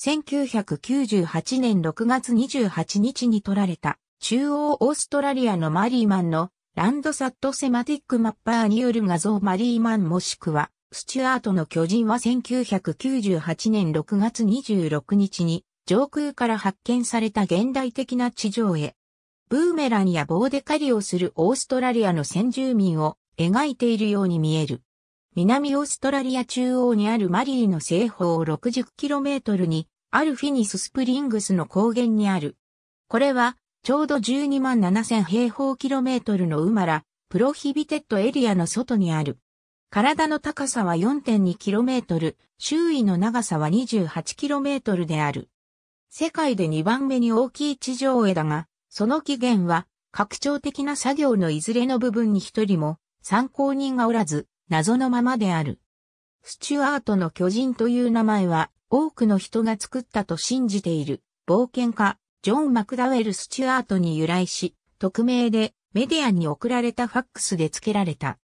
1998年6月28日に撮られた中央オーストラリアのマリーマンのランドサットセマティックマッパーによる画像マリーマンもしくはスチュアートの巨人は1998年6月26日に上空から発見された現代的な地上絵。ブーメランや棒で狩りをするオーストラリアの先住民を描いているように見える。南オーストラリア中央にあるマリーの西方 60km に、あるフィニススプリングスの高原にある。これは、ちょうど12万7000平方キロメートルのウマラ、プロヒビテッドエリアの外にある。体の高さは 4.2km、周囲の長さは 28km である。世界で2番目に大きい地上絵だが、その起源は、拡張的な作業のいずれの部分に一人も参考人がおらず、謎のままである。スチュアートの巨人という名前は多くの人が作ったと信じている冒険家ジョン・マクダウェル・スチュアートに由来し、匿名でメディアに送られたファックスで付けられた。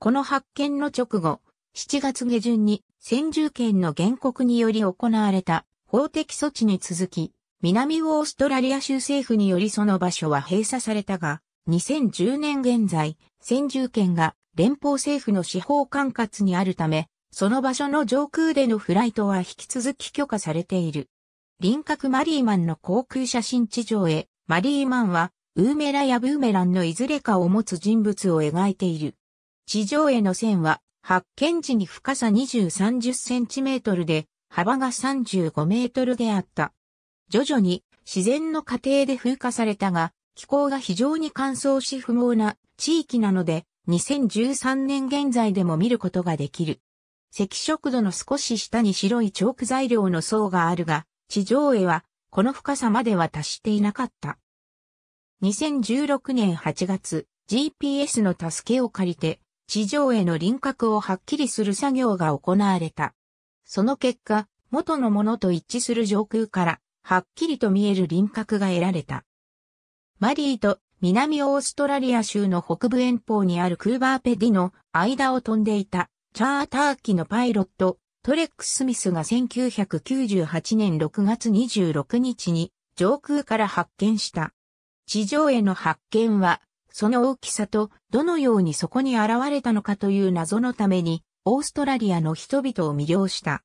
この発見の直後、7月下旬に先住権の原告により行われた法的措置に続き、南オーストラリア州政府によりその場所は閉鎖されたが、2010年現在、先住権が連邦政府の司法管轄にあるため、その場所の上空でのフライトは引き続き許可されている。輪郭マリーマンの航空写真地上へ、マリーマンは、ウーメラやブーメランのいずれかを持つ人物を描いている。地上への線は、発見時に深さ2 30センチメートルで、幅が35メートルであった。徐々に自然の過程で風化されたが、気候が非常に乾燥し不毛な地域なので、2013年現在でも見ることができる。赤色度の少し下に白いチョーク材料の層があるが、地上絵はこの深さまでは達していなかった。2016年8月、GPS の助けを借りて、地上絵の輪郭をはっきりする作業が行われた。その結果、元のものと一致する上空から、はっきりと見える輪郭が得られた。マリーと南オーストラリア州の北部遠方にあるクーバーペディの間を飛んでいたチャーター機のパイロット、トレック・スミスが1998年6月26日に上空から発見した。地上への発見は、その大きさとどのようにそこに現れたのかという謎のために、オーストラリアの人々を魅了した。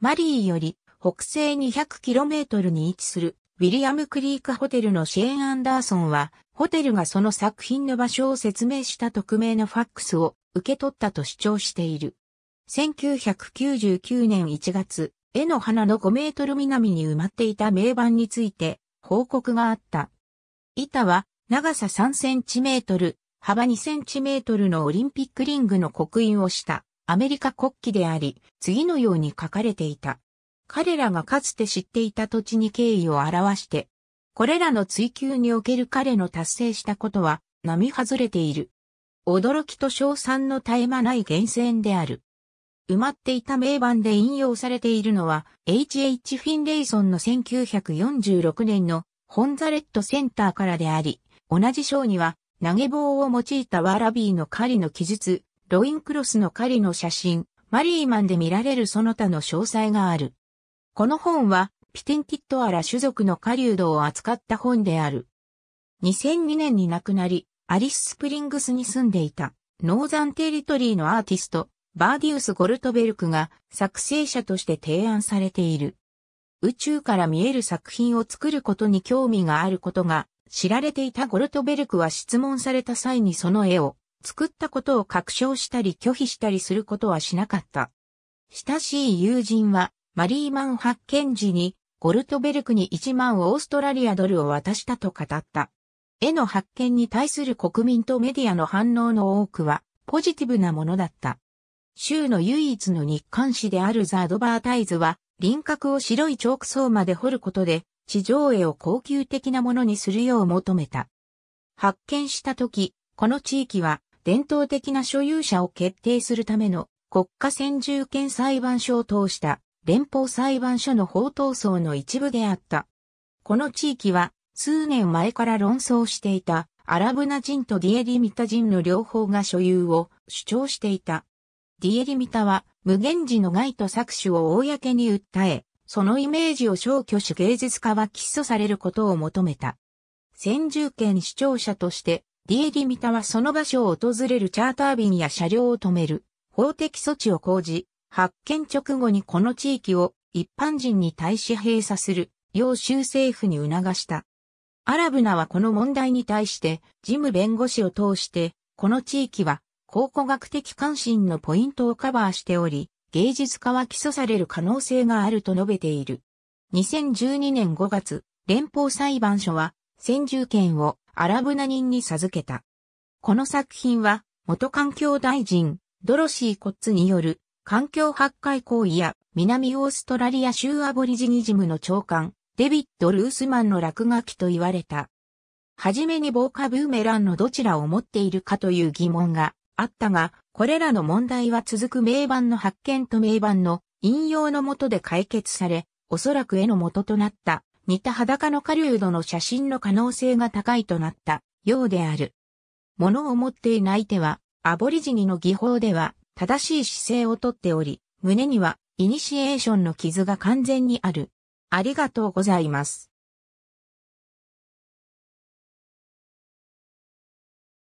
マリーより北西 200km に位置するウィリアム・クリークホテルのシェーン・アンダーソンは、ホテルがその作品の場所を説明した匿名のファックスを受け取ったと主張している。1999年1月、絵の花の5メートル南に埋まっていた名板について報告があった。板は長さ3センチメートル、幅2センチメートルのオリンピックリングの刻印をしたアメリカ国旗であり、次のように書かれていた。彼らがかつて知っていた土地に敬意を表して、これらの追求における彼の達成したことは、並外れている。驚きと賞賛の絶え間ない源泉である。埋まっていた名盤で引用されているのは、H.H. フィンレイソンの1946年のホンザレットセンターからであり、同じ章には、投げ棒を用いたワーラビーの狩りの記述、ロインクロスの狩りの写真、マリーマンで見られるその他の詳細がある。この本は、ピテンティットアラ種族の狩人を扱った本である。2002年に亡くなり、アリス・スプリングスに住んでいた、ノーザンテリトリーのアーティスト、バーディウス・ゴルトベルクが作成者として提案されている。宇宙から見える作品を作ることに興味があることが知られていたゴルトベルクは質問された際にその絵を作ったことを確証したり拒否したりすることはしなかった。親しい友人はマリーマン発見時に、ゴルトベルクに1万オーストラリアドルを渡したと語った。絵の発見に対する国民とメディアの反応の多くは、ポジティブなものだった。州の唯一の日刊誌であるザ・ードバータイズは、輪郭を白いチョーク層まで掘ることで、地上絵を高級的なものにするよう求めた。発見した時、この地域は伝統的な所有者を決定するための国家先住権裁判所を通した連邦裁判所の法闘争の一部であった。この地域は、数年前から論争していた、アラブナ人とディエリミタ人の両方が所有を主張していた。ディエリミタは、無限時の害と搾取を公に訴え、そのイメージを消去し芸術家は起訴されることを求めた。先住権主張者として、ディエリミタはその場所を訪れるチャーター便や車両を止める、法的措置を講じ、発見直後にこの地域を一般人に対し閉鎖する、要州政府に促した。アラブナはこの問題に対して、事務弁護士を通して、この地域は考古学的関心のポイントをカバーしており、芸術家は起訴される可能性があると述べている。2012年5月、連邦裁判所は、先住権をアラブナ人に授けた。この作品は、元環境大臣、ドロシー・コッツによる環境破壊行為や南オーストラリア州アボリジニジムの長官、デビッド・ルースマンの落書きと言われた。はじめに防火ブーメランのどちらを持っているかという疑問があったが、これらの問題は続く名盤の発見と名盤の引用のもとで解決され、おそらく絵の元となった似た裸の狩人の写真の可能性が高いとなったようである。物を持っていない手は、アボリジニの技法では、正しい姿勢をとっており、胸にはイニシエーションの傷が完全にある。ありがとうございます。